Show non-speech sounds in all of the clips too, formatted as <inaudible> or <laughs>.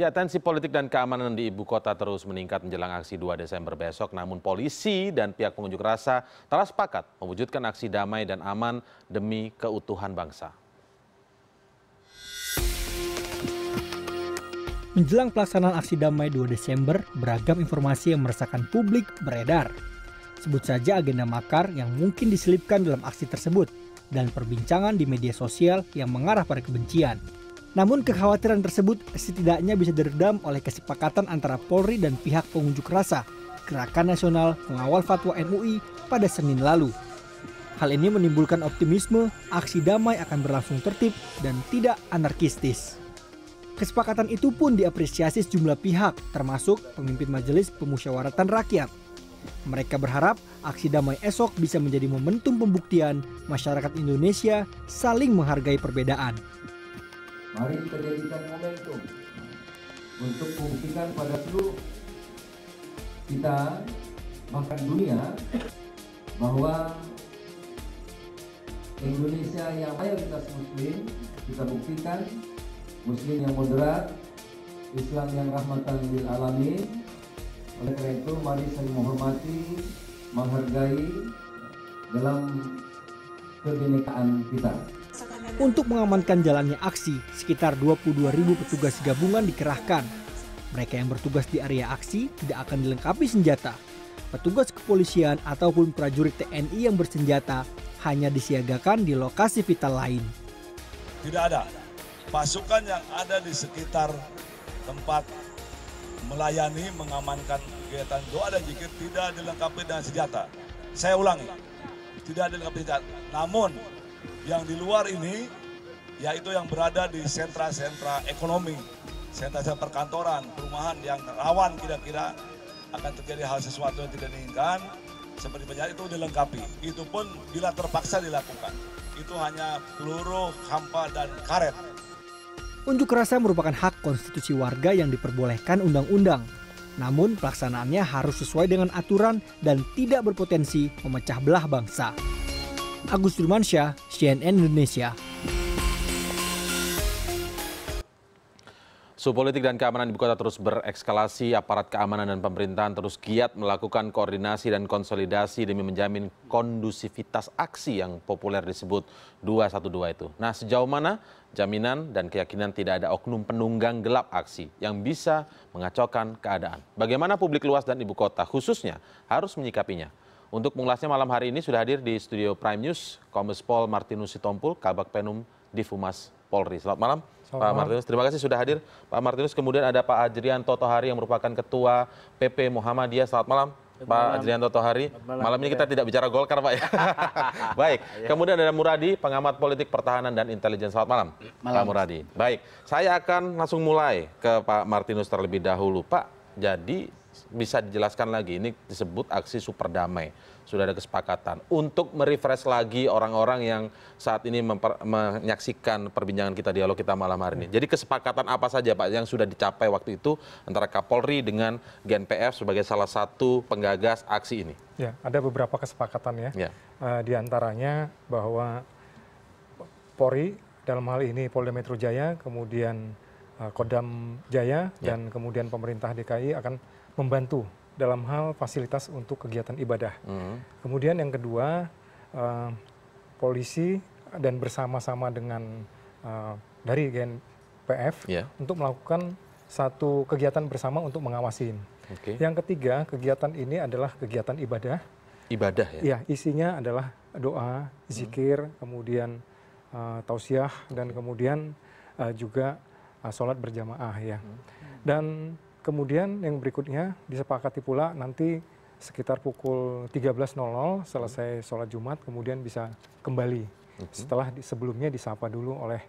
Ya, tensi politik dan keamanan di ibu kota terus meningkat menjelang aksi 2 Desember besok. Namun polisi dan pihak pengunjuk rasa telah sepakat mewujudkan aksi damai dan aman demi keutuhan bangsa. Menjelang pelaksanaan aksi damai 2 Desember, beragam informasi yang meresahkan publik beredar. Sebut saja agenda makar yang mungkin diselipkan dalam aksi tersebut dan perbincangan di media sosial yang mengarah pada kebencian. Namun kekhawatiran tersebut setidaknya bisa diredam oleh kesepakatan antara Polri dan pihak pengunjuk rasa Gerakan Nasional Mengawal Fatwa MUI pada Senin lalu. Hal ini menimbulkan optimisme aksi damai akan berlangsung tertib dan tidak anarkistis. Kesepakatan itu pun diapresiasi sejumlah pihak, termasuk pemimpin Majelis Pemusyawaratan Rakyat. Mereka berharap aksi damai esok bisa menjadi momentum pembuktian masyarakat Indonesia saling menghargai perbedaan. Mari kita jadikan momentum untuk membuktikan pada seluruh kita bahkan dunia bahwa Indonesia yang mayoritas muslim kita buktikan muslim yang moderat Islam yang rahmatan lil alamin oleh karena itu mari saya menghormati menghargai dalam kebinekaan kita. Untuk mengamankan jalannya aksi, sekitar 22.000 petugas gabungan dikerahkan. Mereka yang bertugas di area aksi tidak akan dilengkapi senjata. Petugas kepolisian ataupun prajurit TNI yang bersenjata hanya disiagakan di lokasi vital lain. Tidak ada pasukan yang ada di sekitar tempat melayani mengamankan kegiatan doa dan jikir tidak dilengkapi dengan senjata. Saya ulangi, tidak dilengkapi senjata. Namun yang di luar ini, yaitu yang berada di sentra-sentra ekonomi, sentra-sentra perkantoran, perumahan yang rawan kira-kira akan terjadi hal sesuatu yang tidak diinginkan, seperti penjara itu dilengkapi. Itu pun bila terpaksa dilakukan. Itu hanya peluru, hampa, dan karet. Unjuk rasa merupakan hak konstitusi warga yang diperbolehkan undang-undang. Namun pelaksanaannya harus sesuai dengan aturan dan tidak berpotensi memecah belah bangsa. Agus Durmansyah, CNN Indonesia. Suhu politik dan keamanan ibu kota terus berekskalasi, aparat keamanan dan pemerintahan terus giat melakukan koordinasi dan konsolidasi demi menjamin kondusivitas aksi yang populer disebut 212 itu. Nah, sejauh mana jaminan dan keyakinan tidak ada oknum penunggang gelap aksi yang bisa mengacaukan keadaan? Bagaimana publik luas dan ibu kota khususnya harus menyikapinya? Untuk mengulasnya malam hari ini sudah hadir di studio Prime News, Kombes Pol Martinus Sitompul, Kabak Penum Difumas Polri. Selamat malam. Selamat Pak Martinus, terima kasih sudah hadir. Pak Martinus, kemudian ada Pak Adrian Totohari yang merupakan Ketua PP Muhammadiyah. Selamat malam. Pak Adrian Totohari, malam. malam ini kita tidak bicara Golkar Pak ya. <laughs> Baik, iya. kemudian ada Muradi, pengamat politik pertahanan dan intelijen. Selamat malam, malam. Pak Muradi. Baik, saya akan langsung mulai ke Pak Martinus terlebih dahulu. Pak, jadi bisa dijelaskan lagi ini disebut aksi super damai sudah ada kesepakatan untuk merefresh lagi orang-orang yang saat ini menyaksikan perbincangan kita dialog kita malam hari ini. Jadi kesepakatan apa saja Pak yang sudah dicapai waktu itu antara Kapolri dengan GNPF sebagai salah satu penggagas aksi ini? Ya, ada beberapa kesepakatan ya. ya. Uh, di bahwa Polri dalam hal ini Polda Metro Jaya, kemudian eh, Kodam Jaya ya. dan kemudian pemerintah DKI akan membantu dalam hal fasilitas untuk kegiatan ibadah. Hmm. Kemudian yang kedua, uh, polisi dan bersama-sama dengan uh, dari GNPF yeah. untuk melakukan satu kegiatan bersama untuk mengawasi. Okay. Yang ketiga, kegiatan ini adalah kegiatan ibadah. Ibadah ya? Iya, isinya adalah doa, hmm. zikir, hmm. kemudian uh, tausiah, dan kemudian uh, juga uh, sholat berjamaah ya. Hmm. Dan kemudian yang berikutnya disepakati pula nanti sekitar pukul 13.00 selesai sholat Jumat kemudian bisa kembali okay. Mhm. setelah sebelumnya disapa dulu oleh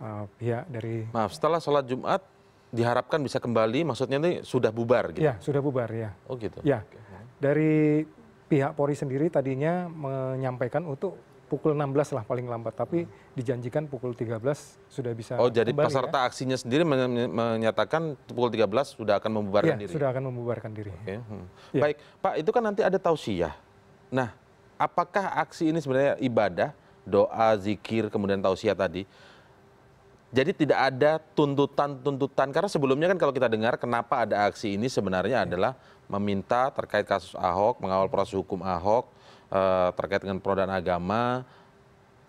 uh, pihak dari maaf setelah sholat Jumat diharapkan bisa kembali maksudnya ini sudah bubar gitu ya sudah bubar ya oh gitu ya dari pihak Polri sendiri tadinya menyampaikan untuk pukul 16 lah paling lambat tapi dijanjikan pukul 13 sudah bisa Oh jadi ya. peserta ya. aksinya sendiri menyatakan pukul 13 sudah akan membubarkan ya, diri. sudah akan membubarkan diri. Okay. Hmm. Ya. Baik, Pak, itu kan nanti ada tausiah. Nah, apakah aksi ini sebenarnya ibadah, doa, zikir, kemudian tausiah tadi? jadi tidak ada tuntutan tuntutan karena sebelumnya kan kalau kita dengar kenapa ada aksi ini sebenarnya iya. adalah meminta terkait kasus ahok mengawal proses hukum ahok eh, terkait dengan dan agama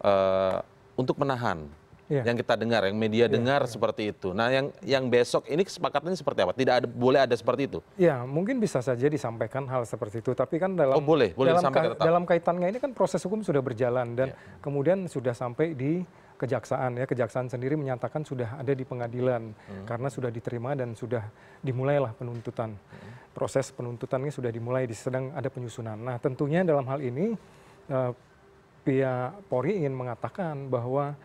eh, untuk menahan Ya. yang kita dengar, yang media iya, dengar dengar ya. seperti itu. Nah, yang yang besok ini kesepakatannya seperti apa? Tidak ada boleh ada seperti itu? Ya, mungkin bisa saja disampaikan hal seperti itu, tapi kan dalam oh, boleh, boleh dalam, ka, dalam kaitannya ini kan proses hukum sudah berjalan dan ya. kemudian sudah sampai di kejaksaan ya kejaksaan sendiri menyatakan sudah ada di pengadilan hmm. karena sudah diterima dan sudah dimulailah penuntutan proses penuntutannya sudah dimulai sedang ada penyusunan nah tentunya dalam hal ini eh, pihak Polri ingin mengatakan bahwa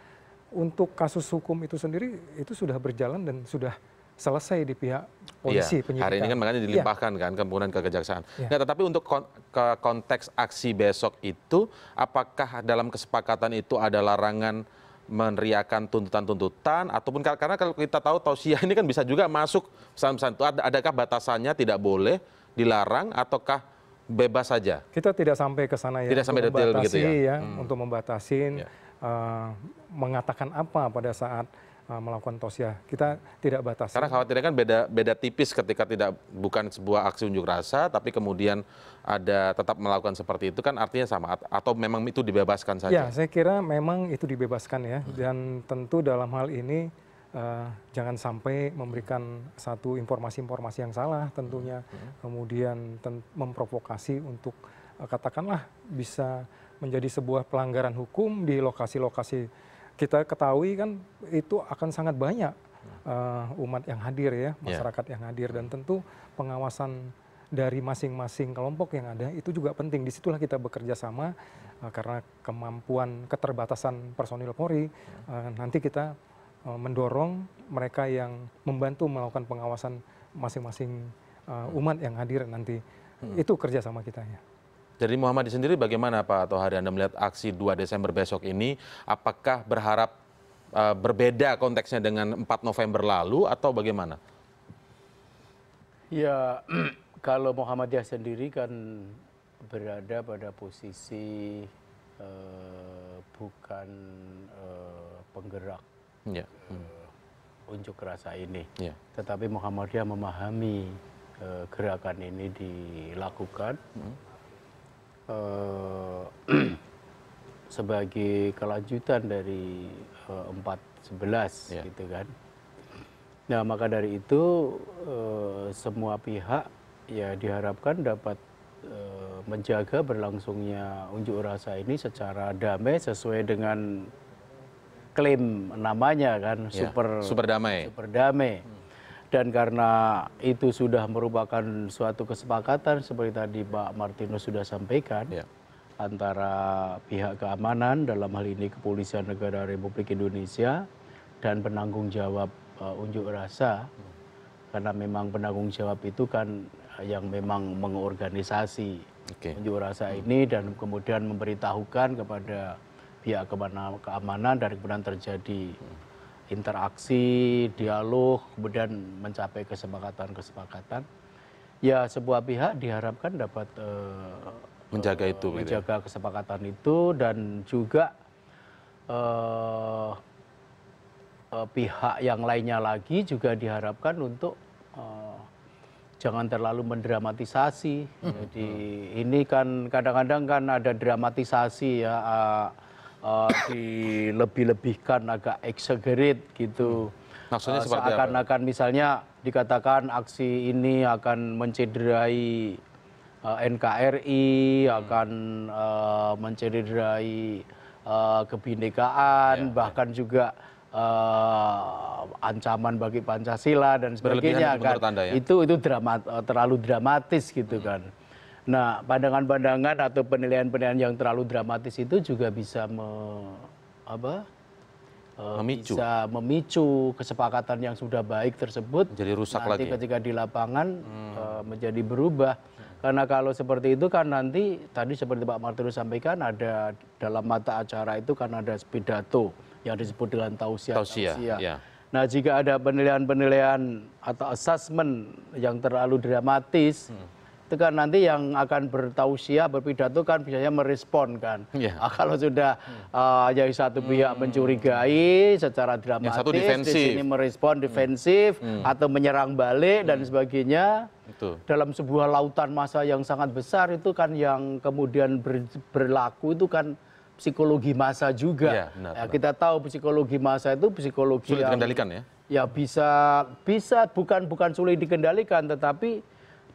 untuk kasus hukum itu sendiri itu sudah berjalan dan sudah selesai di pihak polisi ya, penyidikan. Hari ini kan makanya iya. dilimpahkan ya. kan kemudian ke kejaksaan. Ya. Nah, tetapi untuk kon ke konteks aksi besok itu apakah dalam kesepakatan itu ada larangan meneriakan tuntutan-tuntutan ataupun karena kalau kita tahu tausiah ini kan bisa juga masuk pesan-pesan itu adakah batasannya tidak boleh dilarang ataukah bebas saja? Kita tidak sampai ke sana ya. Tidak sampai detail begitu ya. ya hmm. Untuk membatasi ya. uh, mengatakan apa pada saat uh, melakukan tausiah. Kita tidak batas Karena khawatirnya kan beda beda tipis ketika tidak bukan sebuah aksi unjuk rasa tapi kemudian ada tetap melakukan seperti itu kan artinya sama atau memang itu dibebaskan saja? Ya, saya kira memang itu dibebaskan ya dan tentu dalam hal ini uh, jangan sampai memberikan satu informasi-informasi yang salah tentunya kemudian ten memprovokasi untuk uh, katakanlah bisa menjadi sebuah pelanggaran hukum di lokasi-lokasi kita ketahui kan itu akan sangat banyak uh, umat yang hadir ya, ya masyarakat yang hadir dan tentu pengawasan dari masing-masing kelompok yang ada itu juga penting. Disitulah kita bekerja sama uh, karena kemampuan keterbatasan personil Polri. Uh, nanti kita uh, mendorong mereka yang membantu melakukan pengawasan masing-masing uh, umat yang hadir nanti. Hmm. Itu kerjasama kita ya. Dari Muhammad sendiri bagaimana Pak atau hari Anda melihat aksi 2 Desember besok ini? Apakah berharap uh, berbeda konteksnya dengan 4 November lalu atau bagaimana? Ya <clears throat> kalau muhammadiyah sendiri kan berada pada posisi eh, bukan eh, penggerak ya, eh, hmm. unjuk rasa ini, ya. tetapi Muhammadiyah memahami gerakan ini dilakukan hmm. <clears throat> sebagai kelanjutan dari empat sebelas ya. gitu kan. Nah maka dari itu semua pihak ya diharapkan dapat eh, menjaga berlangsungnya unjuk rasa ini secara damai sesuai dengan klaim namanya kan ya, super super damai. Super damai. Dan karena itu sudah merupakan suatu kesepakatan seperti tadi Pak Martinus sudah sampaikan ya. antara pihak keamanan dalam hal ini Kepolisian Negara Republik Indonesia dan penanggung jawab uh, unjuk rasa. Hmm. Karena memang penanggung jawab itu kan yang memang mengorganisasi okay. unjuk rasa hmm. ini dan kemudian memberitahukan kepada pihak kemana keamanan dari kemudian terjadi hmm. interaksi, dialog, kemudian mencapai kesepakatan-kesepakatan. Ya sebuah pihak diharapkan dapat uh, menjaga itu, uh, menjaga ya? kesepakatan itu dan juga uh, uh, pihak yang lainnya lagi juga diharapkan untuk uh, jangan terlalu mendramatisasi jadi ini kan kadang kadang kan ada dramatisasi ya eh, eh, di lebih lebihkan agak exaggerate gitu Maksudnya eh, seakan akan misalnya dikatakan aksi ini akan mencederai NKRI hmm. akan mencederai kebinekaan ya, ya. bahkan juga Eh, ancaman bagi pancasila dan sebagainya kan ya? itu itu drama eh, terlalu dramatis gitu hmm. kan nah pandangan pandangan atau penilaian penilaian yang terlalu dramatis itu juga bisa eh, memicu. bisa memicu kesepakatan yang sudah baik tersebut jadi rusak nanti lagi. ketika di lapangan hmm. uh, menjadi berubah karena kalau seperti itu kan nanti tadi seperti Pak Martinus sampaikan ada dalam mata acara itu kan ada pidato yang disebut dengan tausiah. tausiah. Ya. Nah, jika ada penilaian-penilaian atau assessment yang terlalu dramatis, hmm itu kan nanti yang akan bertausiah berpidato kan biasanya merespon kan yeah. Iya. nah, kalau sudah uh, ah, jadi ya satu pihak hmm. mencurigai secara dramatis satu di sini merespon hmm. defensif hmm. atau menyerang balik hmm. dan sebagainya Itu. dalam sebuah lautan masa yang sangat besar itu kan yang kemudian ber, berlaku itu kan psikologi masa juga. Iya, ya, kita tahu psikologi masa itu psikologi sulit yang dikendalikan ya. Ya bisa bisa bukan bukan sulit dikendalikan tetapi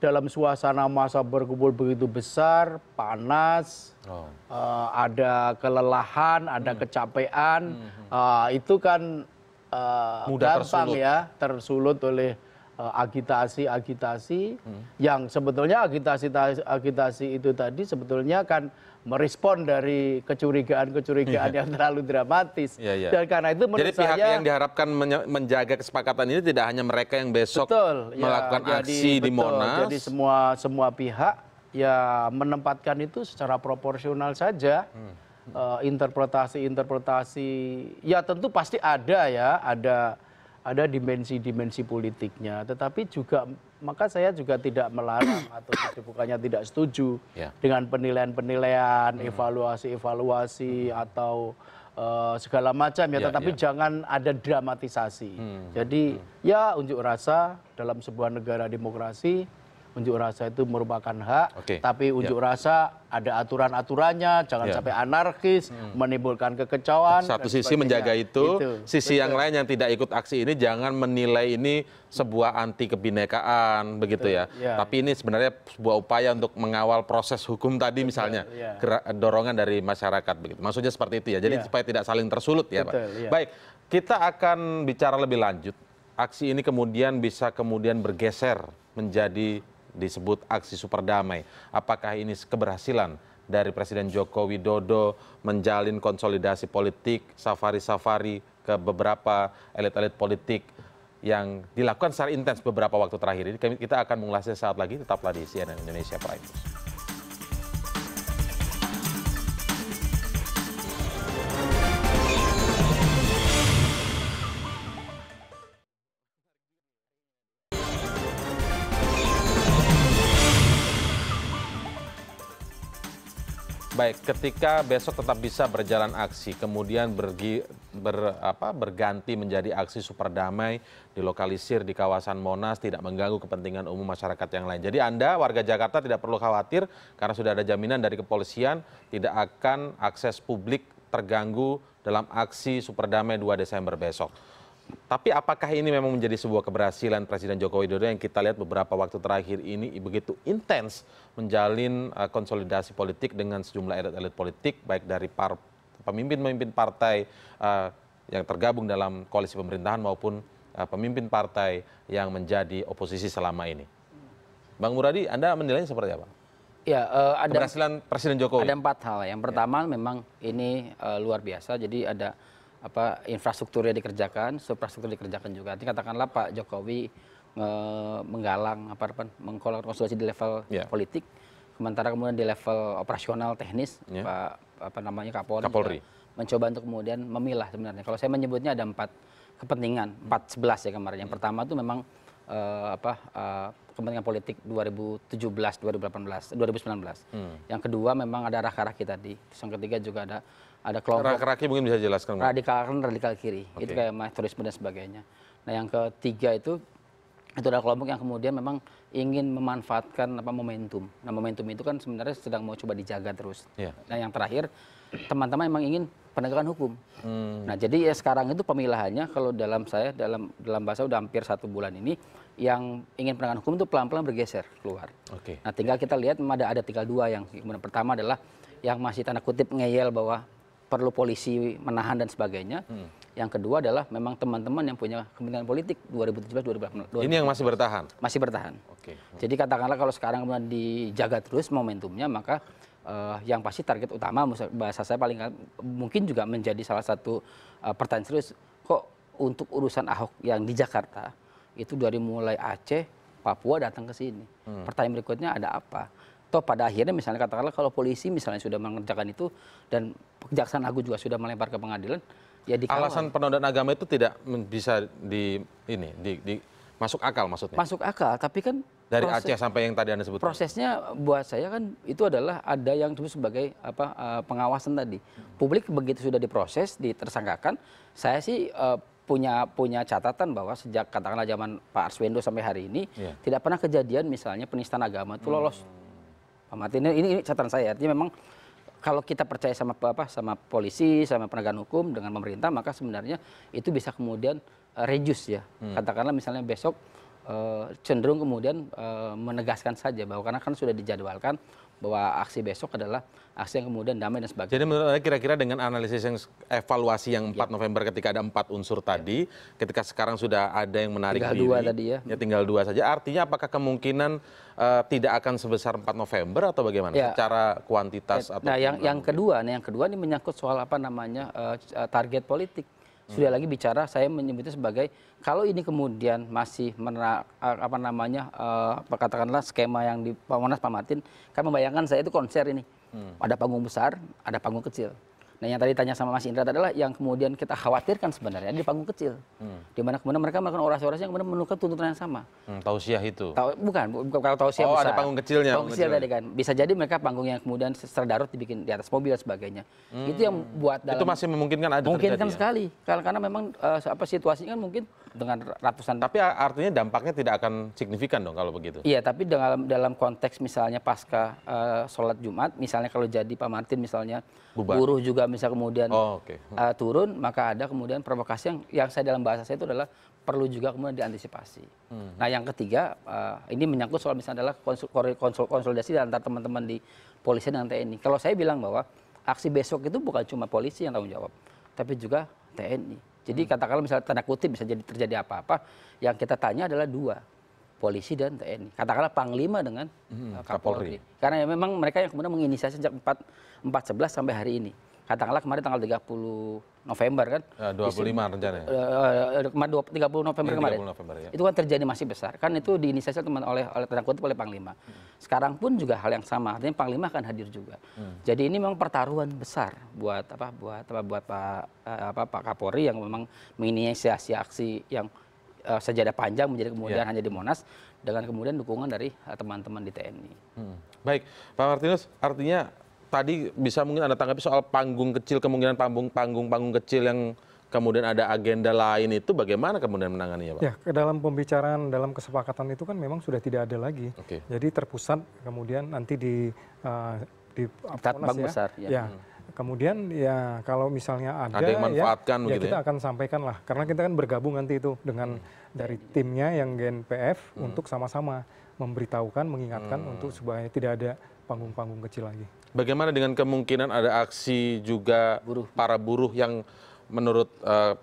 dalam suasana masa berkumpul begitu besar, panas, oh. uh, ada kelelahan, ada hmm. kecapean, hmm. Uh, itu kan uh, Mudah gampang tersulut. ya tersulut oleh agitasi-agitasi hmm. yang sebetulnya agitasi agitasi itu tadi sebetulnya kan merespon dari kecurigaan kecurigaan yang terlalu dramatis iya, iya. dan karena itu menurut jadi pihak saya, yang diharapkan menjaga kesepakatan ini tidak hanya mereka yang besok betul, ya, melakukan ya, aksi jadi, di betul, Monas jadi semua semua pihak ya menempatkan itu secara proporsional saja hmm. uh, interpretasi interpretasi ya tentu pasti ada ya ada ada dimensi-dimensi politiknya tetapi juga maka saya juga tidak melarang <coughs> atau bukannya tidak setuju ya. dengan penilaian penilaian hmm. evaluasi evaluasi hmm. atau eh, segala macam ya, ya tetapi ya. jangan ada dramatisasi hmm. jadi ya unjuk rasa dalam sebuah negara demokrasi unjuk rasa itu merupakan hak, okay. tapi unjuk ya. rasa ada aturan-aturannya, jangan ya. sampai anarkis, hmm. menimbulkan kekecauan. Satu sisi menjaga itu, itu. sisi Betul. yang lain yang tidak ikut aksi ini jangan menilai ini sebuah anti kebinekaan begitu ya. ya. Tapi ini sebenarnya sebuah upaya untuk mengawal proses hukum tadi Betul. misalnya, ya. dorongan dari masyarakat begitu. Maksudnya seperti itu ya. Jadi ya. supaya tidak saling tersulut ya, Betul, Pak. Ya. Baik, kita akan bicara lebih lanjut. Aksi ini kemudian bisa kemudian bergeser menjadi disebut aksi superdamai. Apakah ini keberhasilan dari Presiden Joko Widodo menjalin konsolidasi politik, safari-safari ke beberapa elit-elit politik yang dilakukan secara intens beberapa waktu terakhir ini. Kita akan mengulasnya saat lagi, tetaplah di CNN Indonesia Prime News. Baik, ketika besok tetap bisa berjalan aksi, kemudian bergi, ber, apa, berganti menjadi aksi super damai, dilokalisir di kawasan Monas, tidak mengganggu kepentingan umum masyarakat yang lain. Jadi Anda, warga Jakarta tidak perlu khawatir, karena sudah ada jaminan dari kepolisian, tidak akan akses publik terganggu dalam aksi super damai 2 Desember besok. Tapi apakah ini memang menjadi sebuah keberhasilan Presiden Joko Widodo yang kita lihat beberapa waktu terakhir ini begitu intens menjalin eh, konsolidasi politik dengan sejumlah elit-elit politik baik dari par pemimpin-pemimpin partai eh, yang tergabung dalam koalisi pemerintahan maupun eh, pemimpin partai yang menjadi oposisi selama ini. Bang Muradi, Anda menilainya seperti apa? Ya, uh, ada keberhasilan Presiden Jokowi. Ada empat hal. Yang pertama ya. memang ini uh, luar biasa. Jadi ada apa infrastrukturnya dikerjakan, infrastruktur dikerjakan juga. Nanti katakanlah Pak Jokowi e, menggalang apa apa mengkolaborasi di level yeah. politik, sementara kemudian di level operasional teknis yeah. Pak apa namanya Kapolri, Kapolri. mencoba untuk kemudian memilah sebenarnya. Kalau saya menyebutnya ada empat kepentingan, empat sebelas ya kemarin. Yang hmm. pertama itu memang e, apa e, kepentingan politik 2017, 2018, 2019. Hmm. Yang kedua memang ada arah-arah kita di. Yang ketiga juga ada ada kelompok raki mungkin bisa jelaskan radikal kanan radikal kiri okay. itu kayak terorisme dan sebagainya nah yang ketiga itu itu adalah kelompok yang kemudian memang ingin memanfaatkan apa momentum nah momentum itu kan sebenarnya sedang mau coba dijaga terus yeah. nah yang terakhir teman-teman memang ingin penegakan hukum hmm. nah jadi ya sekarang itu pemilahannya kalau dalam saya dalam dalam bahasa udah hampir satu bulan ini yang ingin penegakan hukum itu pelan-pelan bergeser keluar okay. nah tinggal kita lihat ada ada tinggal dua yang pertama adalah yang masih tanda kutip ngeyel bahwa perlu polisi menahan dan sebagainya. Hmm. Yang kedua adalah memang teman-teman yang punya kepentingan politik 2017 2018. Ini yang masih bertahan. Masih bertahan. Oke. Okay. Jadi katakanlah kalau sekarang kemudian dijaga terus momentumnya maka uh, yang pasti target utama bahasa saya paling mungkin juga menjadi salah satu uh, pertanyaan serius kok untuk urusan Ahok yang di Jakarta itu dari mulai Aceh, Papua datang ke sini. Hmm. Pertanyaan berikutnya ada apa? toh pada akhirnya misalnya katakanlah kalau polisi misalnya sudah mengerjakan itu dan kejaksaan agung juga sudah melempar ke pengadilan ya dikawal. Alasan penodaan agama itu tidak bisa di ini di, di masuk akal maksudnya. Masuk akal, tapi kan dari proses, Aceh sampai yang tadi Anda sebut. Prosesnya buat saya kan itu adalah ada yang disebut sebagai apa eh, pengawasan tadi. Publik begitu sudah diproses, ditersangkakan, saya sih eh, punya punya catatan bahwa sejak katakanlah zaman Pak Arswendo sampai hari ini yeah. tidak pernah kejadian misalnya penistaan agama itu lolos hmm Pak Martin ini, ini catatan saya artinya memang kalau kita percaya sama apa sama polisi sama penegakan hukum dengan pemerintah maka sebenarnya itu bisa kemudian uh, reduce ya hmm. katakanlah misalnya besok uh, cenderung kemudian uh, menegaskan saja bahwa karena kan sudah dijadwalkan bahwa aksi besok adalah aksi yang kemudian damai dan sebagainya. Jadi menurut Anda kira-kira dengan analisis yang evaluasi yang 4 ya. November ketika ada empat unsur ya. tadi, ketika sekarang sudah ada yang menarik tinggal diri. Tinggal dua tadi ya. Ya tinggal dua saja. Artinya apakah kemungkinan uh, tidak akan sebesar 4 November atau bagaimana? Ya. Secara kuantitas ya. atau Nah, yang yang kedua nih, yang kedua ini menyangkut soal apa namanya uh, target politik sudah lagi bicara saya menyebutnya sebagai kalau ini kemudian masih eh, apa namanya eh, katakanlah skema yang di pak monas pak martin kan membayangkan saya itu konser ini hmm. ada panggung besar ada panggung kecil Nah yang tadi tanya sama Mas Indra adalah yang kemudian kita khawatirkan sebenarnya di panggung kecil, hmm. di mana kemudian mereka melakukan orasi-orasi yang kemudian menukar tuntutan yang sama. Hmm, tausiah itu? Tau, bukan, bukan kalau tausiah oh, besar. ada panggung kecilnya. Panggung kecil tadi kan, bisa jadi mereka panggung yang kemudian secara darurat dibikin di atas mobil dan sebagainya. Hmm. Itu yang hmm. buat dalam, itu masih memungkinkan ada. Mungkinkan terjadi, ya? sekali, karena, karena memang uh, apa situasinya kan mungkin dengan ratusan tapi artinya dampaknya tidak akan signifikan dong kalau begitu iya tapi dalam dalam konteks misalnya pasca uh, sholat jumat misalnya kalau jadi pak martin misalnya Bubar. buruh juga bisa kemudian oh, okay. uh, eh, turun maka ada kemudian provokasi yang yang saya dalam bahasa saya itu adalah perlu juga kemudian diantisipasi. Hmm. Nah yang ketiga uh, ini menyangkut soal misalnya adalah konsul, konsul, konsolidasi antar teman-teman di polisi dan TNI. Kalau saya bilang bahwa aksi besok itu bukan cuma polisi yang tanggung jawab, tapi juga TNI jadi hmm. katakanlah misalnya tanda kutip bisa jadi terjadi apa apa yang kita tanya adalah dua polisi dan tni katakanlah panglima dengan hmm, eh, kapolri karena ya memang mereka yang kemudian menginisiasi sejak empat sampai hari ini katakanlah kemarin tanggal 30 November kan 25 rencananya 30 November ya, 30 kemarin November, ya. itu kan terjadi masih besar kan itu diinisiasi teman oleh oleh tanda kutip oleh Panglima hmm. sekarang pun juga hal yang sama artinya Panglima akan hadir juga hmm. jadi ini memang pertaruhan besar buat apa buat apa buat Pak eh, apa Pak Kapolri yang memang menginisiasi aksi yang uh, sejadah panjang menjadi kemudian yeah. hanya di Monas dengan kemudian dukungan dari eh, teman-teman uh, di TNI. Hmm. Baik, Pak Martinus, artinya tadi bisa mungkin anda tanggapi soal panggung kecil kemungkinan panggung panggung panggung kecil yang kemudian ada agenda lain itu bagaimana kemudian menangani ya pak? Ya dalam pembicaraan dalam kesepakatan itu kan memang sudah tidak ada lagi. Jadi terpusat kemudian nanti di uh, di Munas, ya. besar. Ya. ya. Hmm Kemudian ya kalau misalnya ada, ada yang manfaatkan ya, ya kita ya? akan sampaikan lah karena kita kan bergabung nanti itu dengan hmm. dari timnya yang GNPF hmm. untuk sama-sama memberitahukan, mengingatkan hmm. untuk supaya tidak ada panggung-panggung kecil lagi. Bagaimana dengan kemungkinan ada aksi juga buruh. para buruh yang menurut uh,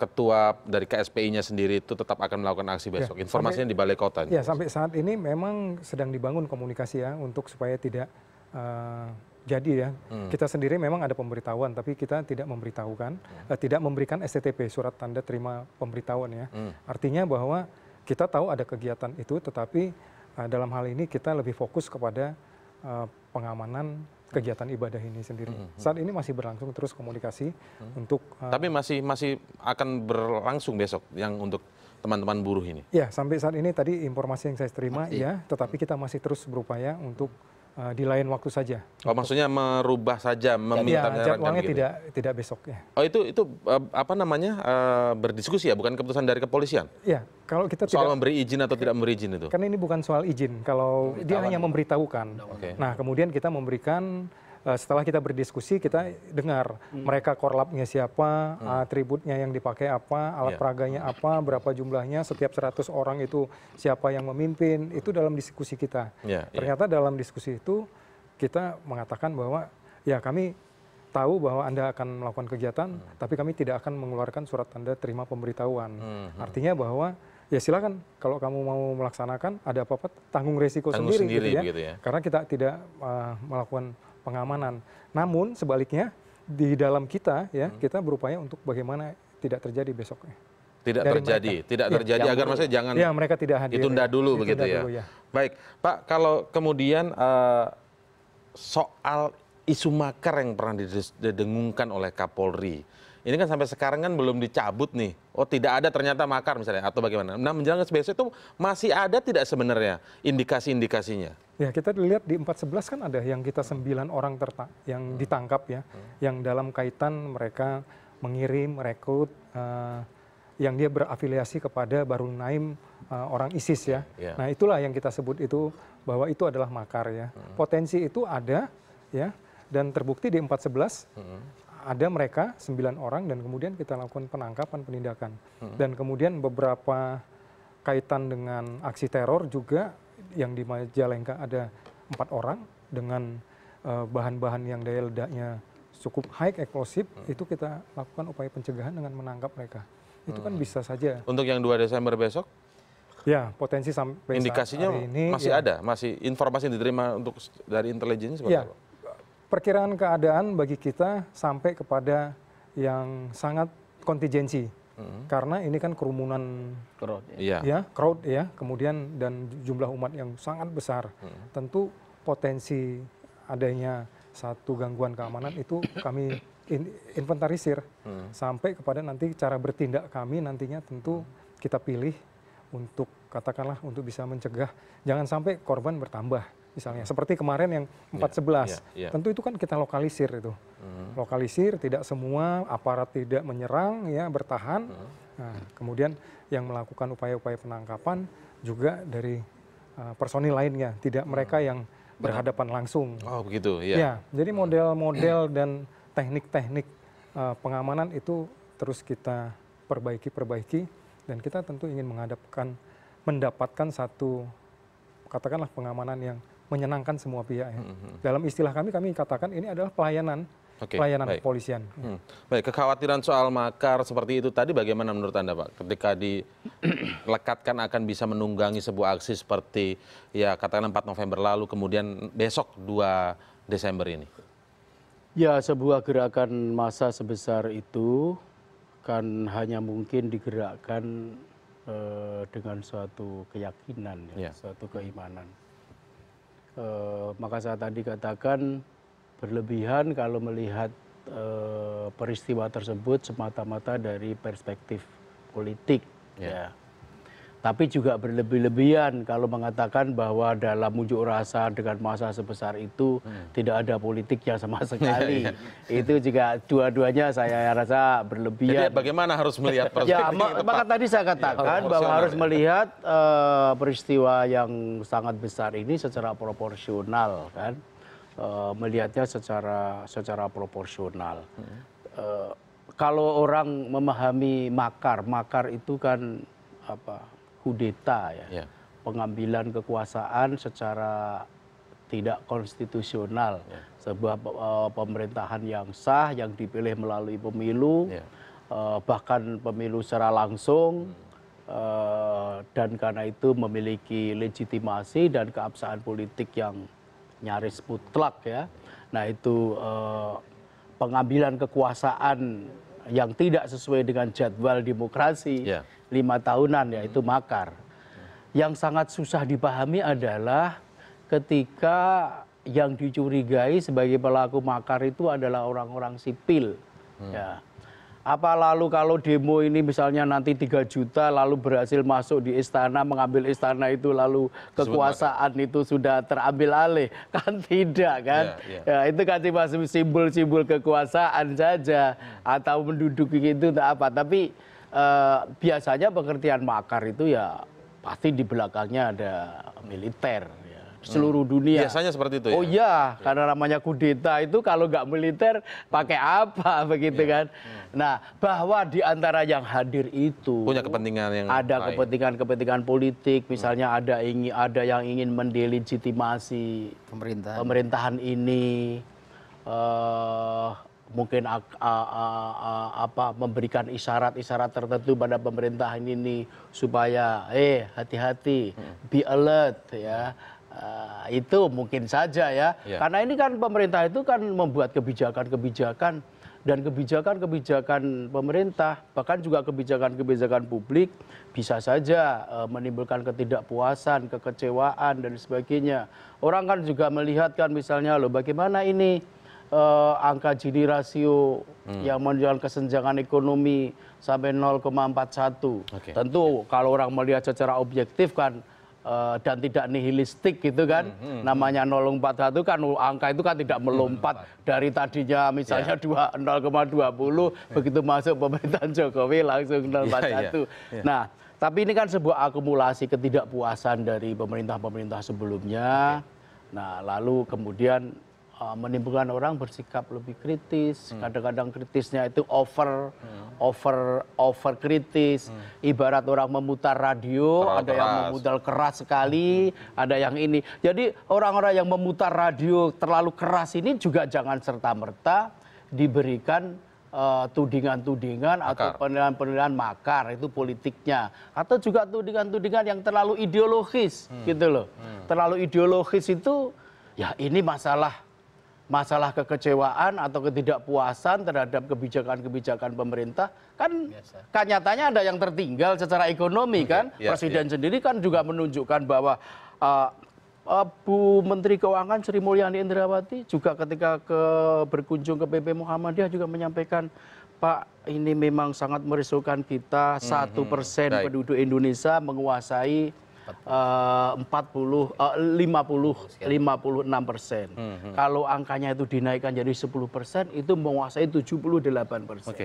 ketua dari KSPI-nya sendiri itu tetap akan melakukan aksi ya, besok. Ya, Informasinya sampai, di Balai Kota. Ya, sampai saat ini memang sedang dibangun komunikasi ya untuk supaya tidak uh, jadi ya hmm. kita sendiri memang ada pemberitahuan tapi kita tidak memberitahukan hmm. eh, tidak memberikan STTP surat tanda terima pemberitahuan ya hmm. artinya bahwa kita tahu ada kegiatan itu tetapi eh, dalam hal ini kita lebih fokus kepada eh, pengamanan kegiatan ibadah ini sendiri. Saat ini masih berlangsung terus komunikasi untuk Tapi masih masih akan berlangsung besok yang untuk teman-teman buruh ini. Ya, sampai saat ini tadi informasi yang saya terima masih. Iya. ya, tetapi kita masih terus berupaya untuk Eh, di lain waktu saja. Oh, maksudnya merubah saja ya, meminta ya, jadwalnya tidak tidak besok ya. Oh, itu itu eh, apa namanya? Eh, berdiskusi ya, bukan keputusan dari kepolisian. Iya, kalau kita soal tidak, memberi izin atau tidak memberi izin itu. Karena ini bukan soal izin, kalau dia hanya memberitahukan. Okay. Nah, kemudian kita memberikan Eh, setelah kita berdiskusi kita dengar hmm. mereka korlapnya siapa, hmm. eh, atributnya yang dipakai apa, alat iya. peraganya apa, berapa jumlahnya, setiap 100 orang itu siapa yang memimpin, itu dalam diskusi kita. Iya, iya. Ternyata dalam diskusi itu kita mengatakan bahwa ya kami tahu bahwa Anda akan melakukan kegiatan, hmm. tapi kami tidak akan mengeluarkan surat tanda terima pemberitahuan. Hmm. Artinya bahwa ya silakan kalau kamu mau melaksanakan ada apa-apa tanggung resiko tanggung sendiri, sendiri gitu ya. Gitu ya. Karena kita tidak uh, melakukan pengamanan. Namun sebaliknya di dalam kita ya hmm. kita berupaya untuk bagaimana tidak terjadi besoknya. Tidak Dari terjadi, mereka. tidak ya, terjadi agar maksudnya jangan ya, mereka tidak hadir, ditunda iya, dulu ditunda begitu ya. ya. Baik, Pak, kalau kemudian uh, soal isu makar yang pernah didengungkan oleh Kapolri, ini kan sampai sekarang kan belum dicabut nih. Oh tidak ada ternyata makar misalnya atau bagaimana. Nah menjelang SBS itu masih ada tidak sebenarnya indikasi-indikasinya? Ya kita lihat di 411 kan ada yang kita sembilan orang yang ditangkap ya. Yang dalam kaitan mereka mengirim, merekrut, uh, eh, yang dia berafiliasi kepada Barul Naim uh, eh, orang ISIS ya. ya. Nah itulah yang kita sebut itu bahwa itu adalah makar ya. Hmm. Potensi itu ada ya dan terbukti di 411 mm -hmm ada mereka sembilan orang dan kemudian kita lakukan penangkapan penindakan hmm. dan kemudian beberapa kaitan dengan aksi teror juga yang di Majalengka ada empat orang dengan eh, bahan-bahan yang daya ledaknya cukup high eksplosif hmm. itu kita lakukan upaya pencegahan dengan menangkap mereka itu kan hmm. bisa saja untuk yang 2 Desember besok ya potensi sampai indikasinya hari ini, masih ya. ada masih informasi yang diterima untuk dari intelijen ya perkiraan keadaan bagi kita sampai kepada yang sangat kontingensi. Hmm. Karena ini kan kerumunan crowd ya. Iya. ya, crowd ya, kemudian dan jumlah umat yang sangat besar. Hmm. Tentu potensi adanya satu gangguan keamanan itu kami in inventarisir hmm. sampai kepada nanti cara bertindak kami nantinya tentu kita pilih untuk katakanlah untuk bisa mencegah jangan sampai korban bertambah misalnya seperti kemarin yang 411 yeah, yeah. tentu itu kan kita lokalisir itu mm. lokalisir tidak semua aparat tidak menyerang ya bertahan mm. nah, kemudian yang melakukan upaya-upaya penangkapan juga dari uh, personil lainnya tidak mereka hmm. yang berhadapan langsung oh begitu ya, ya jadi hmm. model-model dan teknik-teknik uh, pengamanan itu terus kita perbaiki perbaiki dan kita tentu ingin menghadapkan mendapatkan satu katakanlah pengamanan yang menyenangkan semua pihak. Ya. Hmm. Dalam istilah kami, kami katakan ini adalah pelayanan okay, pelayanan baik. kepolisian. Hmm. Baik, kekhawatiran soal makar seperti itu tadi bagaimana menurut Anda Pak? Ketika dilekatkan akan bisa menunggangi sebuah aksi seperti ya katakanlah 4 November lalu kemudian besok 2 Desember ini. Ya, sebuah gerakan massa sebesar itu kan hanya mungkin digerakkan eh, dengan suatu keyakinan, ya, yeah. suatu keimanan. Eh, maka saya tadi katakan berlebihan kalau melihat eh, peristiwa tersebut semata mata dari perspektif politik ya, ya tapi juga berlebih lebihan kalau mengatakan bahwa dalam unjuk rasa dengan masa sebesar itu hmm. tidak ada politik yang sama <laughs> sekali itu juga dua duanya saya rasa berlebihan jadi bagaimana harus melihat <laughs> ya maka tadi saya iya, katakan bahwa harus ya. melihat uh, peristiwa yang sangat besar ini secara proporsional kan uh, melihatnya secara secara proporsional uh, kalau orang memahami makar makar itu kan apa kudeta ya. ya pengambilan kekuasaan secara tidak konstitusional ya. sebuah eh, pemerintahan yang sah yang dipilih melalui pemilu ya. eh, bahkan pemilu secara langsung hmm. eh, dan karena itu memiliki legitimasi dan keabsahan politik yang nyaris mutlak ya nah itu pengambilan kekuasaan yang tidak sesuai dengan jadwal demokrasi ya. lima tahunan yaitu hmm. makar yang sangat susah dipahami adalah ketika yang dicurigai sebagai pelaku makar itu adalah orang orang sipil hmm. ya apa lalu kalau demo ini misalnya nanti tiga juta lalu berhasil masuk di istana mengambil istana itu lalu kekuasaan Sebenarnya. itu sudah terambil alih <laughs> kan tidak kan ya, ya. Ya, itu kan cuma simbol-simbol kekuasaan saja hmm. atau menduduki itu tak apa tapi eh, biasanya pengertian makar itu ya pasti di belakangnya ada militer seluruh hmm. dunia. Biasanya seperti itu ya. Oh iya, ya. karena namanya kudeta itu kalau nggak militer pakai apa <laughs> begitu ya. kan. Ya. Nah, bahwa di antara yang hadir itu punya kepentingan yang ada kepentingan-kepentingan politik, misalnya hmm. ada ingin ada yang ingin mendelegitimasi pemerintahan pemerintahan ini uh, mungkin uh, uh, uh, apa memberikan isyarat-isyarat tertentu pada pemerintahan ini supaya eh hati-hati hmm. be alert ya Eh, itu mungkin saja ya. ya karena ini kan pemerintah itu kan membuat kebijakan kebijakan dan kebijakan kebijakan pemerintah bahkan juga kebijakan kebijakan publik bisa saja eh, menimbulkan ketidakpuasan kekecewaan dan sebagainya orang kan juga melihat kan misalnya loh bagaimana ini eh, angka gini rasio hmm. yang menunjukkan kesenjangan ekonomi sampai 0,41 tentu ya. kalau orang melihat secara objektif kan Eh, dan tidak nihilistik gitu kan hmm, hmm, namanya 041 hmm. kan angka itu kan tidak melompat dari tadinya misalnya iya. dua 0,20 iya. begitu masuk pemerintahan Jokowi langsung 041 iya, nah tapi ini kan sebuah akumulasi ketidakpuasan dari pemerintah-pemerintah sebelumnya nah lalu kemudian Ah, menimbulkan orang bersikap lebih kritis hmm. kadang-kadang kritisnya itu over hmm. over over kritis hmm. ibarat orang memutar radio Terlalu ada keras. yang memutar keras sekali ada yang ini jadi orang-orang yang memutar radio terlalu keras ini juga jangan serta merta diberikan eh, tudingan-tudingan uh, atau penilaian-penilaian makar itu politiknya atau juga tudingan-tudingan yang terlalu ideologis hmm. gitu loh. Hmm. Terlalu ideologis itu ya ini masalah masalah kekecewaan atau ketidakpuasan terhadap kebijakan-kebijakan pemerintah kan Biasa. kan nyatanya ada yang tertinggal secara ekonomi okay. kan ya, presiden ya. sendiri kan juga menunjukkan bahwa uh, uh, Bu Menteri Keuangan Sri Mulyani Indrawati juga ketika ke berkunjung ke PP Muhammadiyah juga menyampaikan Pak ini memang sangat merisaukan kita mhm. satu mm -hmm. persen penduduk Indonesia menguasai Eh, eh, oh, lima puluh enam persen hmm, hmm. kalau angkanya itu dinaikkan jadi sepuluh persen itu menguasai tujuh puluh delapan persen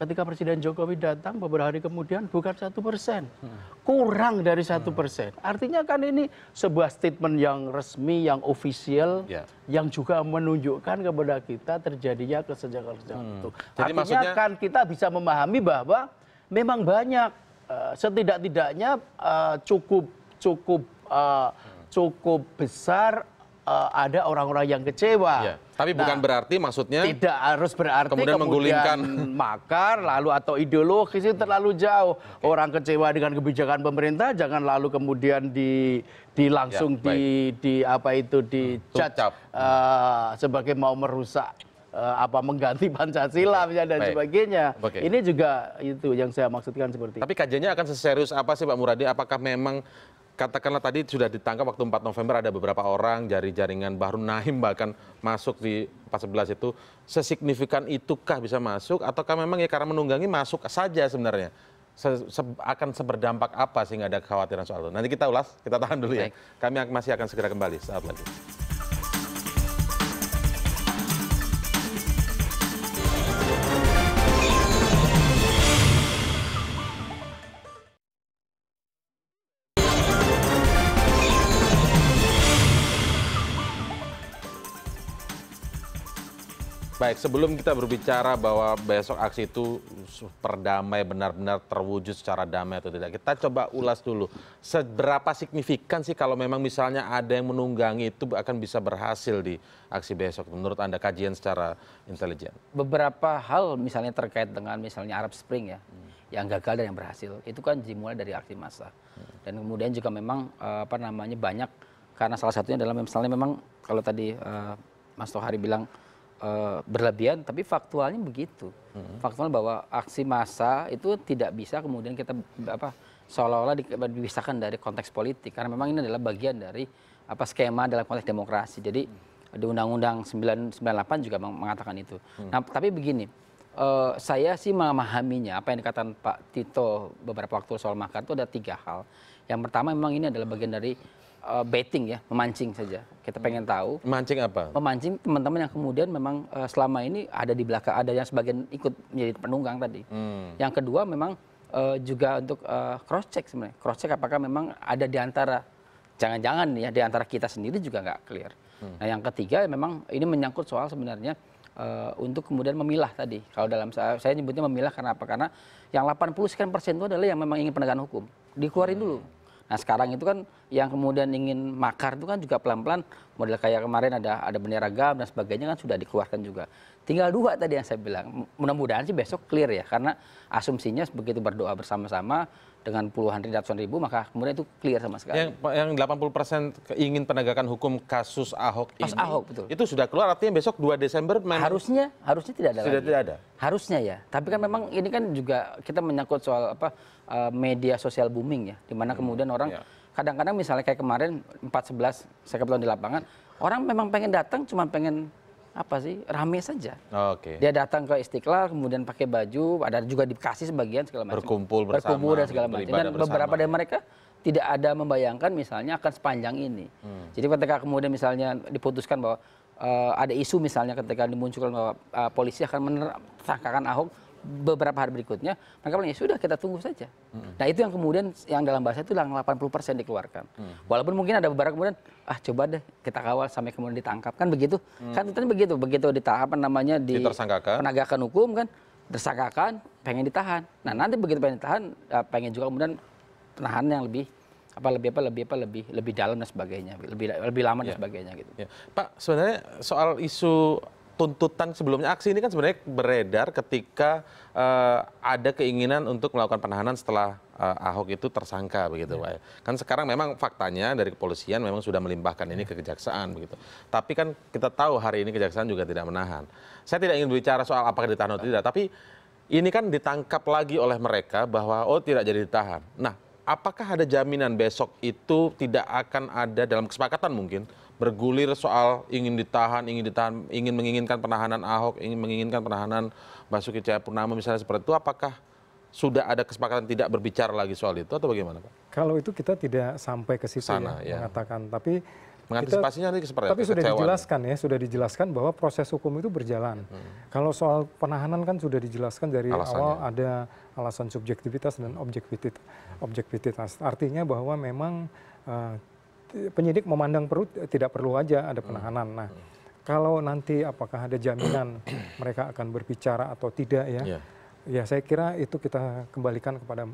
ketika presiden jokowi datang beberapa hari kemudian bukan satu persen hmm, kurang dari satu persen artinya kan ini sebuah statement yang resmi yang ofisial ya. yang juga menunjukkan kepada kita terjadinya kesejahteraan hmm. itu artinya kan kita bisa memahami bahwa memang banyak Eh, setidak tidaknya eh, cukup cukup eh, cukup besar ada orang orang yang kecewa iya, tapi bukan nah, berarti maksudnya tidak harus berarti kemudian menggulingkan <laughs> makar lalu atau ideologis itu terlalu jauh orang kecewa dengan kebijakan pemerintah jangan lalu kemudian di dilangsung ya, di apa itu uh, sebagai mau merusak Eh, apa mengganti pancasila misalnya dan sebagainya ini juga itu yang saya maksudkan seperti itu tapi kajiannya akan seserius apa sih pak muradi apakah memang katakanlah tadi sudah ditangkap waktu 4 November ada beberapa orang dari jaringan Bahru Naim bahkan masuk di 411 itu sesignifikan itukah bisa masuk ataukah memang ya karena menunggangi masuk saja sebenarnya se -se akan seberdampak apa sehingga ada kekhawatiran soal itu nanti kita ulas kita tahan dulu ya kami masih akan segera kembali saat lagi baik sebelum kita berbicara bahwa besok aksi itu perdamai benar-benar terwujud secara damai atau tidak kita coba ulas dulu seberapa signifikan sih kalau memang misalnya ada yang menunggangi itu akan bisa berhasil di aksi besok menurut anda kajian secara intelijen beberapa hal misalnya terkait dengan misalnya Arab Spring ya hmm yang gagal dan yang berhasil itu kan dimulai dari aksi massa hmm. dan kemudian juga memang eh, apa namanya banyak karena salah satunya adalah misalnya memang kalau tadi eh, Mas Tohari bilang Eh, berlebihan tapi faktualnya begitu hmm. faktual bahwa aksi massa itu tidak bisa kemudian kita apa seolah olah dipisahkan dari konteks politik karena memang ini adalah bagian dari apa skema dalam konteks demokrasi jadi di undang undang 998 juga mengatakan itu hmm. nah tapi begini eh, saya sih memahaminya apa yang dikatakan Pak Tito beberapa waktu soal makar itu ada tiga hal yang pertama memang ini adalah bagian dari uh, eh, betting ya, memancing saja. Kita pengen tahu. Memancing apa? Memancing teman-teman yang kemudian memang uh, selama ini ada di belakang, ada yang sebagian ikut menjadi penunggang tadi. Hmm. Yang kedua memang uh, juga untuk uh, cross check sebenarnya. Cross check apakah memang ada di antara jangan-jangan ya di antara kita sendiri juga nggak clear. Hmm. Nah, yang ketiga memang ini menyangkut soal sebenarnya uh, untuk kemudian memilah tadi. Kalau dalam saya, saya nyebutnya memilah karena apa? Karena yang 80 sekian persen itu adalah yang memang ingin penegakan hukum. Dikeluarin hmm. dulu nah sekarang itu kan yang kemudian ingin makar itu kan juga pelan pelan model kayak kemarin ada ada bendera gam dan sebagainya kan sudah dikeluarkan juga tinggal dua tadi yang saya bilang mudah mudahan sih besok clear ya karena asumsinya begitu berdoa bersama sama dengan puluhan ratusan ribu maka kemudian itu clear sama sekali yang 80% ingin penegakan hukum kasus Ahok ini Ahok, betul. itu sudah keluar artinya besok 2 Desember harusnya harusnya tidak ada sudah lagi. tidak ada harusnya ya tapi kan memang ini kan juga kita menyangkut soal apa Eh, media sosial booming ya di mana hmm, kemudian orang ya. kadang-kadang misalnya kayak kemarin 411 saya kebetulan di lapangan orang memang pengen datang cuma pengen apa sih rame saja. Oke. Okay. Dia datang ke Istiqlal kemudian pakai baju, ada juga dikasih sebagian segala macam. Berkumpul bersama. Berkumpul dan segala macam. Dan bersama. beberapa dari mereka tidak ada membayangkan misalnya akan sepanjang ini. Hmm. Jadi ketika kemudian misalnya diputuskan bahwa uh, ada isu misalnya ketika dimunculkan bahwa uh, polisi akan menerangkan Ahok beberapa hari berikutnya mereka bilang ya sudah kita tunggu saja. Hmm. Nah itu yang kemudian yang dalam bahasa itu 80 persen dikeluarkan. Hmm. Walaupun mungkin ada beberapa kemudian ah coba deh kita kawal sampai kemudian ditangkap kan begitu hmm. kan tentunya begitu begitu di tahapan namanya di penegakan hukum kan tersangkakan pengen ditahan. Nah nanti begitu pengen ditahan ya pengen juga kemudian penahan yang lebih apa lebih apa lebih apa lebih lebih dalam dan sebagainya lebih lebih lama dan ya. sebagainya gitu. Ya. Pak sebenarnya soal isu tuntutan sebelumnya aksi ini kan sebenarnya beredar ketika eh, ada keinginan untuk melakukan penahanan setelah eh, ahok itu tersangka begitu ya. pak ya. kan sekarang memang faktanya dari kepolisian memang sudah melimpahkan ini ke kejaksaan begitu tapi kan kita tahu hari ini kejaksaan juga tidak menahan saya tidak ingin bicara soal apakah ditahan atau tidak tapi ini kan ditangkap lagi oleh mereka bahwa oh tidak jadi ditahan nah apakah ada jaminan besok itu tidak akan ada dalam kesepakatan mungkin bergulir soal ingin ditahan, ingin ditahan, ingin menginginkan penahanan Ahok, ingin menginginkan penahanan Basuki Cahayapurnama misalnya seperti itu, apakah sudah ada kesepakatan tidak berbicara lagi soal itu atau bagaimana Pak? Kalau itu kita tidak sampai ke situ Sana, ya, ya. mengatakan, tapi mengantisipasinya nanti seperti Tapi sudah dijelaskan ya, sudah dijelaskan bahwa proses hukum itu berjalan. Hmm. Kalau soal penahanan kan sudah dijelaskan dari Alasannya. awal ada alasan subjektivitas dan objektivitas. Objektivitas artinya bahwa memang uh, penyidik memandang perlu tidak perlu aja ada penahanan. Nah, hmm. kalau nanti apakah ada jaminan mereka akan berbicara atau tidak ya? Yeah. Ya saya kira itu kita kembalikan kepada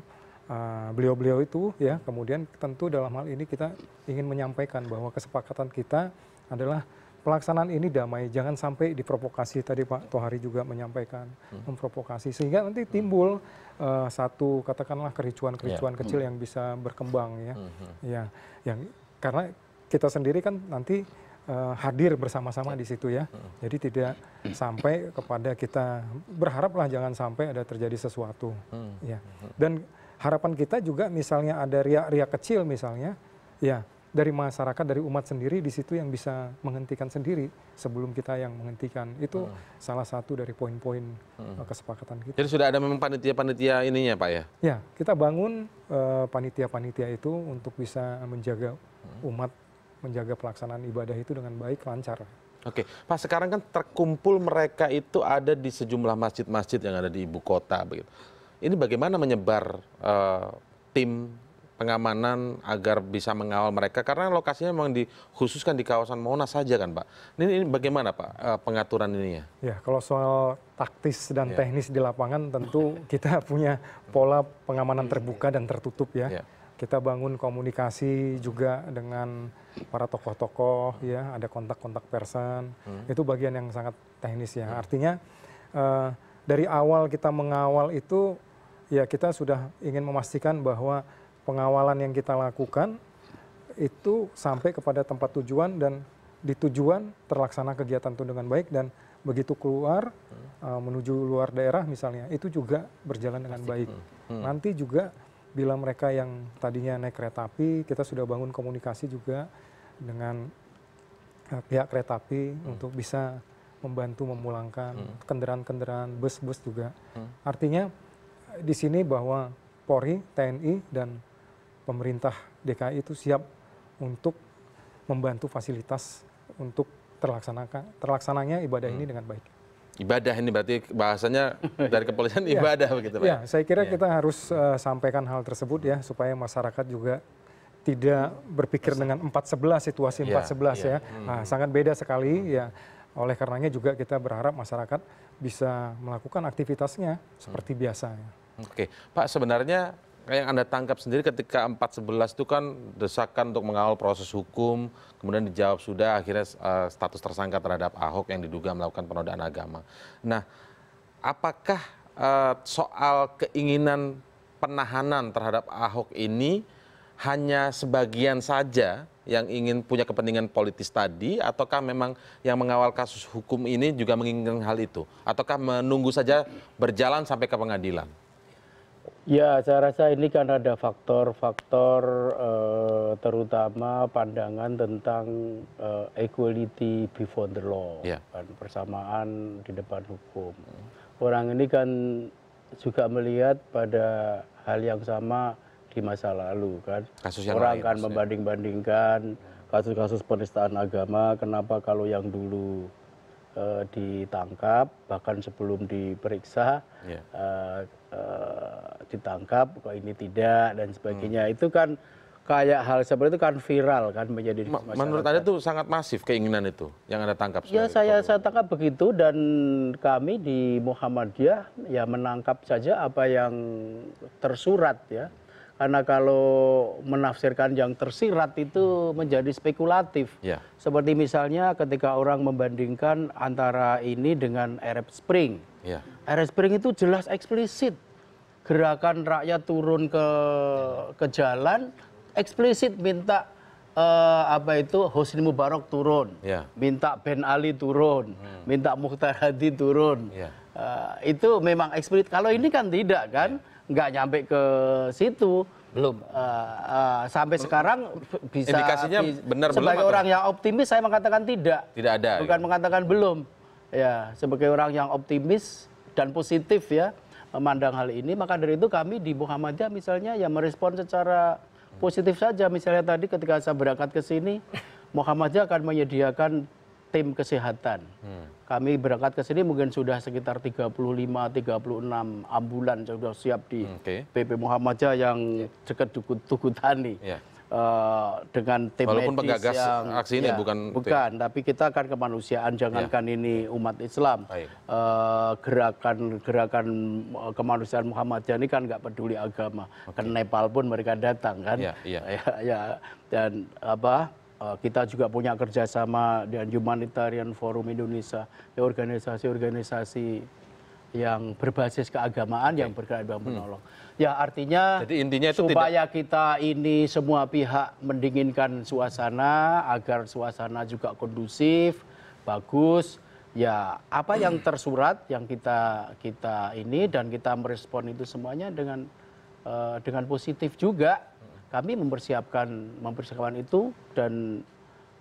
ah, beliau-beliau uh, itu ya. Kemudian tentu dalam hal ini kita ingin menyampaikan bahwa kesepakatan kita adalah pelaksanaan ini damai, jangan sampai diprovokasi tadi Pak Tohari juga menyampaikan hmm. memprovokasi sehingga nanti timbul uh, satu katakanlah kericuan-kericuan yeah. kecil hmm. yang bisa berkembang ya. Hmm. hmm. Ya, yang karena kita sendiri kan nanti eh, hadir bersama-sama iya. di situ ya. Jadi tidak sampai kepada kita berharaplah jangan sampai ada terjadi sesuatu. Ya. Dan harapan kita juga misalnya ada riak-riak kecil misalnya, ya dari masyarakat dari umat sendiri di situ yang bisa menghentikan sendiri sebelum kita yang menghentikan itu hmm. salah satu dari poin-poin hmm. Eh, kesepakatan kita. Jadi sudah ada memang panitia-panitia ininya pak ya? Ya kita bangun eh, panitia-panitia uh, itu untuk bisa menjaga hmm. umat menjaga pelaksanaan ibadah itu dengan baik lancar. Oke, Pak sekarang kan terkumpul mereka itu ada di sejumlah masjid-masjid yang ada di ibu kota begitu. Ini bagaimana menyebar uh, tim pengamanan agar bisa mengawal mereka karena lokasinya memang dikhususkan di kawasan Monas saja kan Pak. Ini, ini bagaimana Pak eh, pengaturan ini ya? Ya kalau soal taktis dan ya. teknis di lapangan tentu <laughs> kita punya pola pengamanan terbuka dan tertutup ya. ya. Kita bangun komunikasi juga dengan para tokoh-tokoh ya, ada kontak-kontak person. Hmm. Itu bagian yang sangat teknis ya. Hmm. Artinya uh, dari awal kita mengawal itu ya kita sudah ingin memastikan bahwa pengawalan yang kita lakukan itu sampai kepada tempat tujuan dan di tujuan terlaksana kegiatan itu dengan baik dan begitu keluar uh, menuju luar daerah misalnya itu juga berjalan dengan Pasti. baik. Hmm. hmm. Nanti juga bila mereka yang tadinya naik kereta api kita sudah bangun komunikasi juga dengan uh, pihak kereta api hmm. untuk bisa membantu memulangkan hmm. kendaraan-kendaraan bus-bus juga. Hmm. Artinya di sini bahwa Polri, TNI dan pemerintah DKI itu siap untuk membantu fasilitas untuk terlaksanakan terlaksananya ibadah hmm. ini dengan baik. Ibadah ini berarti bahasanya dari kepolisian <laughs> iya. ibadah ya, begitu Pak. Ya, saya kira ya. kita harus uh, sampaikan hal tersebut ya supaya masyarakat juga tidak berpikir Masa. dengan 411 situasi ya, 411 ya. ya. Hmm. Nah, sangat beda sekali hmm. ya. Oleh karenanya juga kita berharap masyarakat bisa melakukan aktivitasnya seperti hmm. biasa. Oke, Pak sebenarnya yang anda tangkap sendiri ketika empat itu kan desakan untuk mengawal proses hukum kemudian dijawab sudah akhirnya eh, status tersangka terhadap ahok yang diduga melakukan penodaan agama nah apakah eh, soal keinginan penahanan terhadap ahok ini hanya sebagian saja yang ingin punya kepentingan politis tadi ataukah memang yang mengawal kasus hukum ini juga menginginkan hal itu ataukah menunggu saja berjalan sampai ke pengadilan ya saya rasa ini kan ada faktor faktor eh, terutama pandangan tentang eh, equality before the law ya. kan, persamaan di depan hukum orang ini kan juga melihat pada hal yang sama di masa lalu kan orang kan membanding bandingkan kasus kasus penistaan agama kenapa kalau yang dulu Eh, ditangkap bahkan sebelum diperiksa iya. eh, eh, ditangkap kok ini tidak dan sebagainya hmm. itu kan kayak hal seperti itu kan viral kan menjadi menurut anda itu sangat masif keinginan itu yang anda tangkap ya saya saya tangkap begitu dan kami di muhammadiyah ya menangkap saja apa yang tersurat ya karena kalau menafsirkan yang tersirat itu menjadi spekulatif ya. seperti misalnya ketika orang membandingkan antara ini dengan arab spring ya. arab spring itu jelas eksplisit gerakan rakyat turun ke ke jalan eksplisit minta eh, apa itu Hosni Mubarak turun, ya. minta Ben Ali turun, hmm. minta Muhtar Hadi turun. Eh, itu memang eksplisit. Kalau ini kan tidak kan? nggak nyampe ke situ belum eh, eh, sampai sekarang bisa Indikasinya benar sebagai belum, orang atau? yang optimis saya mengatakan tidak tidak ada bukan gitu. mengatakan belum ya sebagai orang yang optimis dan positif ya memandang hal ini maka dari itu kami di Muhammadiyah misalnya yang merespon secara positif saja misalnya tadi ketika saya berangkat ke sini Muhammadiyah akan menyediakan tim kesehatan kami berangkat ke sini mungkin sudah sekitar 35-36 lima tiga ambulan sudah siap di pp muhammadiyah yang iya. dekat tugutani iya. eh, dengan tim medis yang aksi ini iya. bukan bukan tapi kita akan kemanusiaan jangankan ini umat Islam eh, gerakan gerakan eh, kemanusiaan Muhammadiyah ini kan nggak peduli agama ke Nepal pun mereka datang kan <laughs> ya, ya dan apa Eh, kita juga punya kerjasama dengan humanitarian forum indonesia ya, organisasi organisasi yang berbasis keagamaan yang bergerak dalam hmm. menolong ya artinya supaya kita ini semua pihak mendinginkan suasana agar suasana juga kondusif bagus ya apa yang <clears throat> tersurat yang kita kita ini dan kita merespon itu semuanya dengan eh, dengan positif juga kami mempersiapkan mempersiapkan itu dan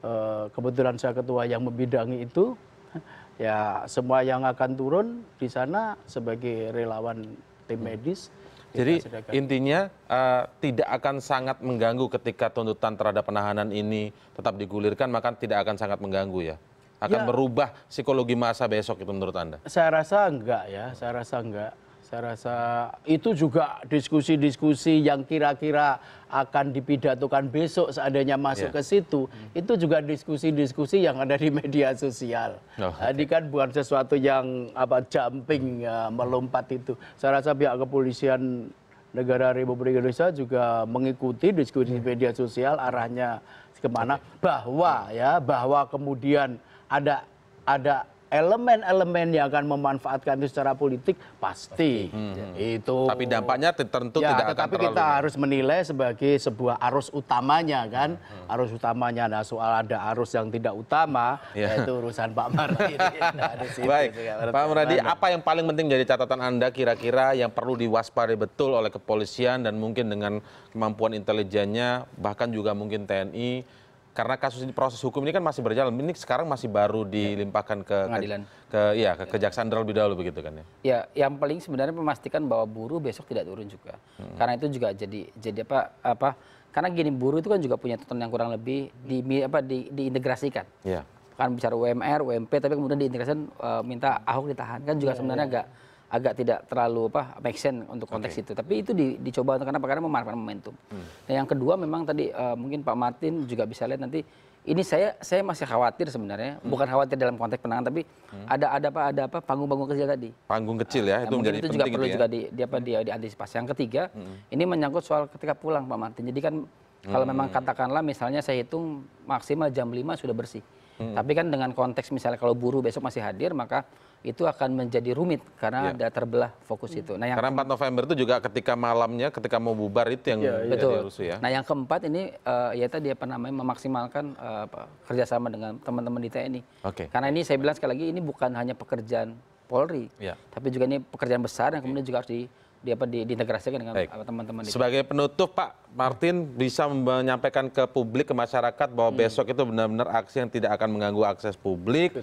eh, kebetulan saya ketua yang membidangi itu <laughs> ya semua yang akan turun di sana sebagai relawan tim hmm. medis jadi intinya eh, tidak akan sangat mengganggu ketika tuntutan terhadap penahanan ini tetap digulirkan maka tidak akan sangat mengganggu ya akan berubah ya. psikologi masa besok itu menurut anda saya rasa enggak ya saya rasa enggak saya rasa itu juga diskusi diskusi yang kira kira akan dipidatukan besok seandainya masuk ya. ke situ itu juga diskusi diskusi yang ada di media sosial jadi oh, kan bukan sesuatu yang apa jumping eh, melompat itu saya rasa pihak kepolisian negara Republik Indonesia juga mengikuti diskusi ya. media sosial arahnya kemana bahwa ya bahwa kemudian ada ada elemen-elemen yang akan memanfaatkan itu secara politik pasti hmm. itu tapi dampaknya tentu ya, tidak tetapi akan terlalu kita harus menilai sebagai sebuah arus utamanya kan hmm. arus utamanya nah soal ada arus yang tidak utama yeah. yaitu urusan Pak Mardi <laughs> nah, baik juga, Pak Mardi apa yang paling penting jadi catatan anda kira-kira yang perlu diwaspadai betul oleh kepolisian dan mungkin dengan kemampuan intelijennya bahkan juga mungkin TNI karena kasus ini proses hukum ini kan masih berjalan ini sekarang masih baru ya. dilimpahkan ke ke iya, ke kejaksaan terlebih dahulu begitu kan ya? ya yang paling sebenarnya memastikan bahwa buruh besok tidak turun juga hmm. karena itu juga jadi jadi apa apa karena gini buruh itu kan juga punya tuntutan yang kurang lebih di apa di diintegrasikan iya. kan bicara UMR UMP tapi kemudian diintegrasikan eh, minta Ahok ditahan kan juga iya, sebenarnya agak agak tidak terlalu apa make sense untuk konteks okay. itu. Tapi itu di, dicoba untuk kenapa? Karena memanfaatkan momentum. Hmm. Nah, yang kedua memang tadi uh, mungkin Pak Martin juga bisa lihat nanti ini saya saya masih khawatir sebenarnya, hmm. bukan khawatir dalam konteks penangan tapi hmm. ada ada apa ada apa panggung-panggung kecil tadi. Panggung kecil ya, eh, itu menjadi itu juga perlu ya? juga di, di apa hmm. di, diantisipasi. Yang ketiga, hmm. ini menyangkut soal ketika pulang Pak Martin. Jadi kan hmm. kalau memang katakanlah misalnya saya hitung maksimal jam 5 sudah bersih. Hmm. Tapi kan dengan konteks misalnya kalau buruh besok masih hadir maka itu akan menjadi rumit karena iya. ada terbelah fokus itu. Nah, yang karena 4 November itu juga ketika malamnya ketika mau bubar itu yang ya, betul. rusuh ya. Nah, yang keempat ini uh, ya tadi apa namanya memaksimalkan uh, apa, kerjasama dengan teman-teman di TNI. Okay. Karena ini saya bilang sekali lagi ini bukan hanya pekerjaan Polri, ya. tapi juga ini pekerjaan besar yang kemudian juga harus di di apa di, diintegrasikan dengan teman-teman. Sebagai penutup Pak Martin bisa menyampaikan ke publik ke masyarakat bahwa hmm. besok itu benar-benar aksi yang tidak akan mengganggu akses publik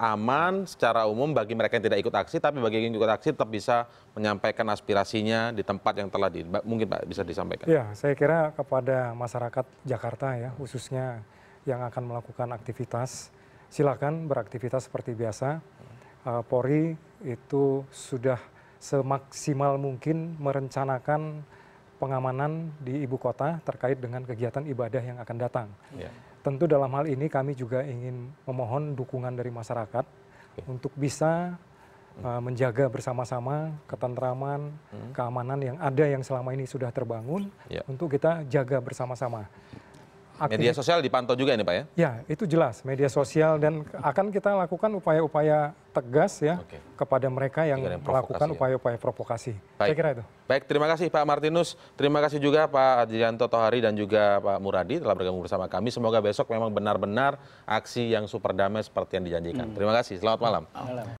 aman secara umum bagi mereka yang tidak ikut aksi tapi bagi yang ikut aksi tetap bisa menyampaikan aspirasinya di tempat yang telah di, mungkin Pak bisa disampaikan. Ya, saya kira kepada masyarakat Jakarta ya khususnya yang akan melakukan aktivitas silakan beraktivitas seperti biasa. Polri itu sudah semaksimal mungkin merencanakan pengamanan di ibu kota terkait dengan kegiatan ibadah yang akan datang. Yeah tentu dalam hal ini kami juga ingin memohon dukungan dari masyarakat okay. untuk bisa uh, menjaga bersama-sama ketentraman, hmm. keamanan yang ada yang selama ini sudah terbangun yeah. untuk kita jaga bersama-sama media sosial dipantau juga ini pak ya? Ya, itu jelas media sosial dan akan kita lakukan upaya-upaya tegas ya Oke. kepada mereka yang, yang melakukan ya. upaya-upaya provokasi. Baik. Saya kira itu. Baik, terima kasih Pak Martinus, terima kasih juga Pak Adrianto Tohari dan juga Pak Muradi telah bergabung bersama kami. Semoga besok memang benar-benar aksi yang super damai seperti yang dijanjikan. Hmm. Terima kasih, selamat malam. Selamat malam.